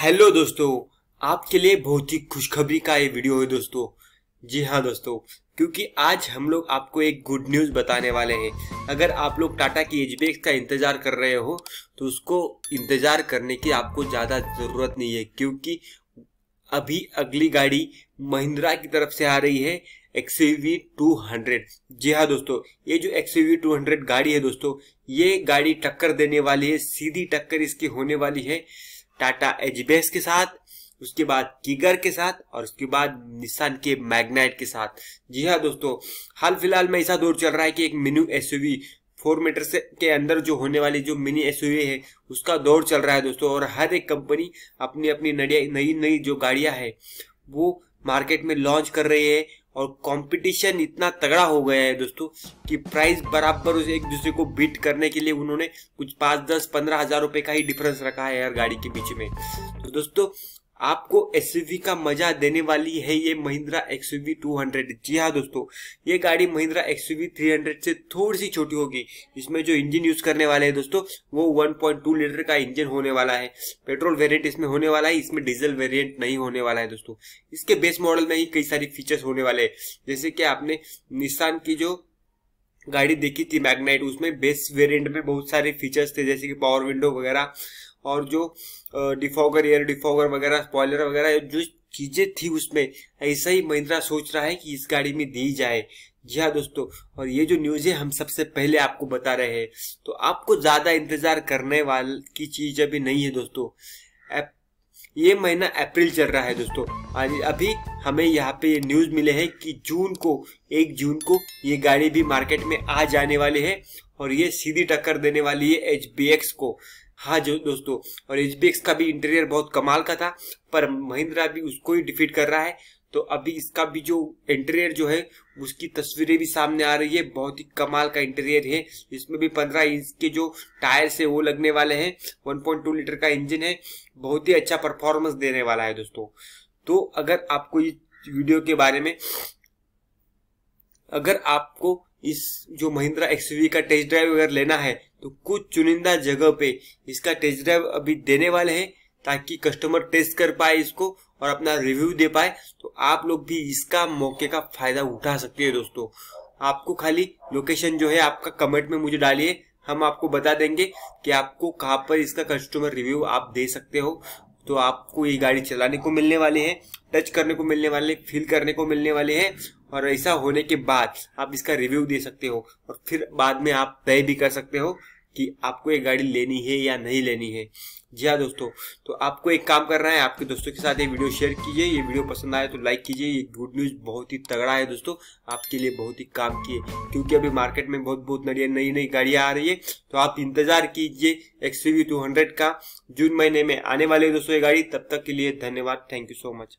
hello दोस्तों आपके लिए बहुत ही खुशखबरी का ये वीडियो है दोस्तों जी हाँ दोस्तों क्योंकि आज हम लोग आपको एक गुड न्यूज़ बताने वाले हैं अगर आप लोग टाटा की एच का इंतज़ार कर रहे हो तो उसको इंतज़ार करने की आपको ज़्यादा ज़रूरत नहीं है क्योंकि अभी अगली गाड़ी महिंद्रा की तरफ से आ रही है टू 200 जी हाँ दोस्तों ये जो टू 200 गाड़ी है दोस्तों ये गाड़ी टक्कर देने वाली है सीधी टक्कर इसकी होने वाली है टाटा एजबेस के साथ उसके बाद कीगर के साथ और उसके बाद निशान के मैग्नाइट के साथ जी हाँ दोस्तों हाल फिलहाल में ऐसा दौर चल रहा है कि एक मिनू एसयूवी फोर मीटर से के अंदर जो होने वाली जो मिनी एस है उसका दौर चल रहा है दोस्तों और हर एक कंपनी अपनी अपनी नई नई जो गाड़ियां है वो मार्केट में लॉन्च कर रही है और कंपटीशन इतना तगड़ा हो गया है दोस्तों कि प्राइस बराबर उसे एक दूसरे को बीट करने के लिए उन्होंने कुछ पाँच दस पंद्रह हजार रुपये का ही डिफरेंस रखा है यार गाड़ी के बीच में तो दोस्तों आपको एस का मजा देने वाली है ये महिंद्रा एक्स 200 जी हाँ दोस्तों ये गाड़ी महिंद्रा एक्स 300 से थोड़ी सी छोटी होगी इसमें जो इंजन यूज करने वाले हैं दोस्तों वो 1.2 लीटर का इंजन होने वाला है पेट्रोल वेरिएंट इसमें होने वाला है इसमें डीजल वेरिएंट नहीं होने वाला है दोस्तों इसके बेस मॉडल में ही कई सारी फीचर्स होने वाले है जैसे कि आपने निशान की जो गाड़ी देखी थी मैग्नाइट उसमें बेस वेरिएंट में बहुत सारे फीचर्स थे जैसे कि पावर विंडो वगैरह और जो डिफॉगर एयर डिफॉगर वगैरह स्पॉयलर वगैरह जो चीज़ें थी उसमें ऐसा ही महिंद्रा सोच रहा है कि इस गाड़ी में दी जाए जी हाँ दोस्तों और ये जो न्यूज़ है हम सबसे पहले आपको बता रहे हैं तो आपको ज़्यादा इंतज़ार करने वाल की चीज़ अभी नहीं है दोस्तों ये महीना अप्रैल चल रहा है दोस्तों अभी हमें यहाँ पे ये न्यूज़ मिले हैं कि जून को एक जून को ये गाड़ी भी मार्केट में आ जाने वाली है और ये सीधी टक्कर देने वाली है एच को हाँ जो दोस्तों और एचपीएक्स का भी इंटीरियर बहुत कमाल का था पर महिंद्रा भी उसको ही डिफीट कर रहा है तो अभी इसका भी जो इंटीरियर जो है उसकी तस्वीरें भी सामने आ रही है बहुत ही कमाल का इंटीरियर है इसमें भी 15 इंच के जो टायर्स है वो लगने वाले हैं 1.2 लीटर का इंजन है बहुत ही अच्छा परफॉर्मेंस देने वाला है दोस्तों तो अगर आपको ये वीडियो के बारे में अगर आपको इस जो महिंद्रा एक्स का टेस्ट ड्राइव अगर लेना है तो कुछ चुनिंदा जगह पे इसका टेस्ट ड्राइव अभी देने वाले हैं ताकि कस्टमर टेस्ट कर पाए इसको और अपना रिव्यू दे पाए तो आप लोग भी इसका मौके का फायदा उठा सकते हैं दोस्तों आपको खाली लोकेशन जो है आपका कमेंट में मुझे डालिए हम आपको बता देंगे कि आपको कहाँ पर इसका कस्टमर रिव्यू आप दे सकते हो तो आपको ये गाड़ी चलाने को मिलने वाली है टच करने को मिलने वाले फील करने को मिलने वाले हैं और ऐसा होने के बाद आप इसका रिव्यू दे सकते हो और फिर बाद में आप तय भी कर सकते हो कि आपको ये गाड़ी लेनी है या नहीं लेनी है जी हाँ दोस्तों तो आपको एक काम करना है आपके दोस्तों के साथ ये वीडियो शेयर कीजिए ये वीडियो पसंद आए तो लाइक कीजिए ये गुड न्यूज़ बहुत ही तगड़ा है दोस्तों आपके लिए बहुत ही काम की है क्योंकि अभी मार्केट में बहुत बहुत नड़िया नई नई गाड़ियाँ आ रही है तो आप इंतजार कीजिए एक्स टू हंड्रेड का जून महीने में आने वाले दोस्तों ये गाड़ी तब तक के लिए धन्यवाद थैंक यू सो मच